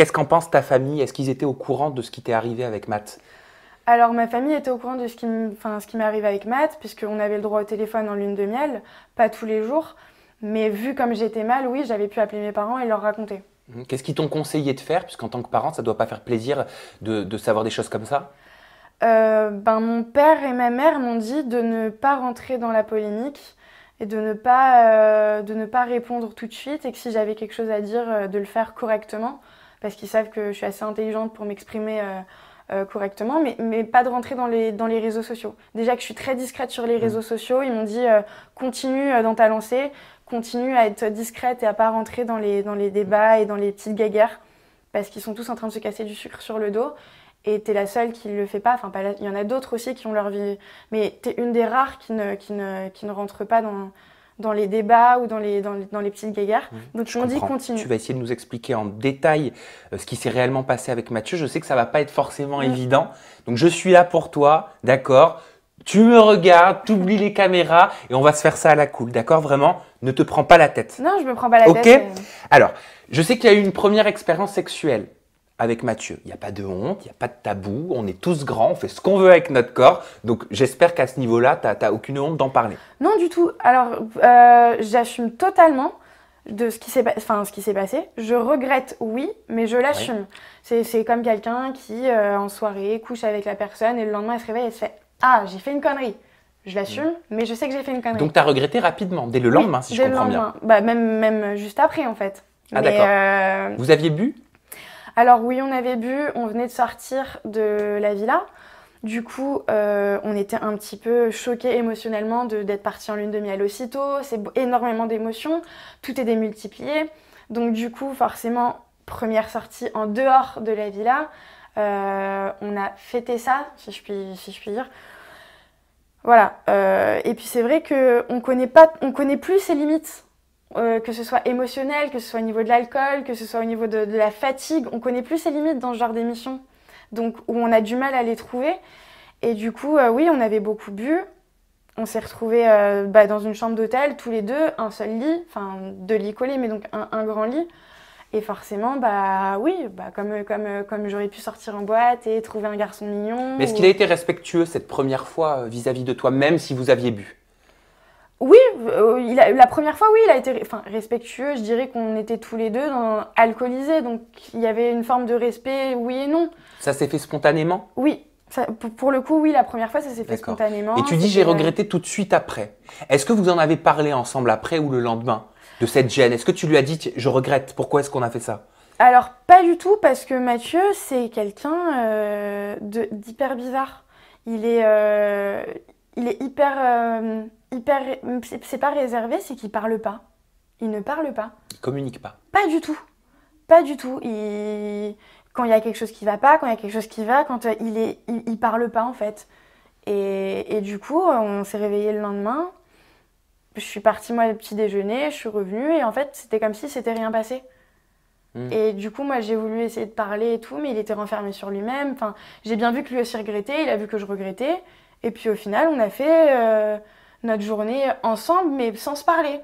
qu'est-ce qu'en pense ta famille Est-ce qu'ils étaient au courant de ce qui t'est arrivé avec Matt alors ma famille était au courant de ce qui m'est arrivé avec Matt, puisqu'on avait le droit au téléphone en lune de miel, pas tous les jours, mais vu comme j'étais mal, oui, j'avais pu appeler mes parents et leur raconter. Mmh. Qu'est-ce qu'ils t'ont conseillé de faire Puisqu'en tant que parent, ça ne doit pas faire plaisir de, savoir des choses comme ça. Euh, ben, mon père et ma mère m'ont dit de ne pas rentrer dans la polémique et de ne pas, euh, de ne pas répondre tout de suite et que si j'avais quelque chose à dire, euh, de le faire correctement parce qu'ils savent que je suis assez intelligente pour m'exprimer euh, euh, correctement, mais, pas de rentrer dans les, dans les réseaux sociaux. Déjà que je suis très discrète sur les mm. réseaux sociaux, ils m'ont dit euh, continue dans ta lancée, continue à être discrète et à pas rentrer dans les, dans les débats et dans les petites guéguerres, parce qu'ils sont tous en train de se casser du sucre sur le dos. Et es la seule qui ne le fait pas. Enfin, il y en a d'autres aussi qui ont leur vie. Mais es une des rares qui ne, ne, qui ne rentre pas dans, dans les débats ou dans les, dans les, petites guéguerres. Donc on dit continue. Tu vas essayer de nous expliquer en détail euh, ce qui s'est réellement passé avec Mathieu. Je sais que ça va pas être forcément mm. évident. Donc je suis là pour toi, d'accord tu me regardes, tu oublies les caméras et on va se faire ça à la cool, d'accord Vraiment, ne te prends pas la tête. Non, je me prends pas la tête. Ok Alors, je sais qu'il y a eu une première expérience sexuelle avec Mathieu. Il n'y a pas de honte, il n'y a pas de tabou, on est tous grands, on fait ce qu'on veut avec notre corps. Donc j'espère qu'à ce niveau-là, tu n'as aucune honte d'en parler. Non, du tout. Alors, euh, j'assume totalement de ce qui s'est enfin ce qui s'est passé je regrette oui mais je l'assume c'est comme quelqu'un qui euh, en soirée couche avec la personne et le lendemain elle se réveille et se fait ah j'ai fait une connerie je l'assume mm. mais je sais que j'ai fait une connerie donc tu as regretté rapidement dès le lendemain si je comprends le bien bah, même même juste après en fait ah d'accord euh, vous aviez bu alors oui, on avait bu, on venait de sortir de la villa. Du coup, euh, on était un petit peu choqués émotionnellement d'être partis en lune de miel aussitôt. C'est énormément d'émotions, tout est démultiplié. Donc du coup, forcément, première sortie en dehors de la villa. Euh, on a fêté ça, si je puis, dire. Voilà. Euh, et puis c'est vrai qu'on connaît pas, on connaît plus ses limites. Euh, que ce soit émotionnel, que ce soit au niveau de l'alcool, que ce soit au niveau de, la fatigue. On connaît plus ses limites dans ce genre d'émission, donc où on a du mal à les trouver. Et du coup, euh, oui, on avait beaucoup bu. On s'est retrouvés euh, bah, dans une chambre d'hôtel, tous les deux, un seul lit, enfin deux lits collés, mais donc un, grand lit. Et forcément, bah oui, bah, comme, comme, j'aurais pu sortir en boîte et trouver un garçon mignon. Mais est-ce qu'il a été respectueux cette première fois vis à -vis de toi, même si vous aviez bu oui, euh, la première fois, oui, il a été enfin, respectueux. Je dirais qu'on était tous les deux alcoolisés, donc il y avait une forme de respect, oui et non. Ça s'est fait spontanément Oui, pour le coup, oui, la première fois, ça s'est fait spontanément. Et tu dis, j'ai euh, regretté tout de suite après. Est-ce que vous en avez parlé ensemble après ou le lendemain de cette gêne Est-ce que tu lui as dit, je regrette, pourquoi est-ce qu'on a fait ça Alors, pas du tout, parce que Mathieu, c'est quelqu'un euh, d'hyper bizarre. Il est, il est hyper... C'est pas réservé, c'est qu'il parle pas. Il ne parle pas. Il communique pas. Pas du tout. Pas du tout. Il... Quand il y a quelque chose qui va pas, quand il y a quelque chose qui va, quand euh, il est, il, parle pas en fait. Et, et du coup, on s'est réveillé le lendemain. Je suis partie moi le petit déjeuner, je suis revenue et en fait c'était comme si c'était rien passé. Hmm. Et du coup, moi, j'ai voulu essayer de parler et tout, mais il était renfermé sur lui-même. Enfin, j'ai bien vu que lui aussi regrettait, il a vu que je regrettais. Et puis au final, on a fait euh, notre journée ensemble, mais sans se parler.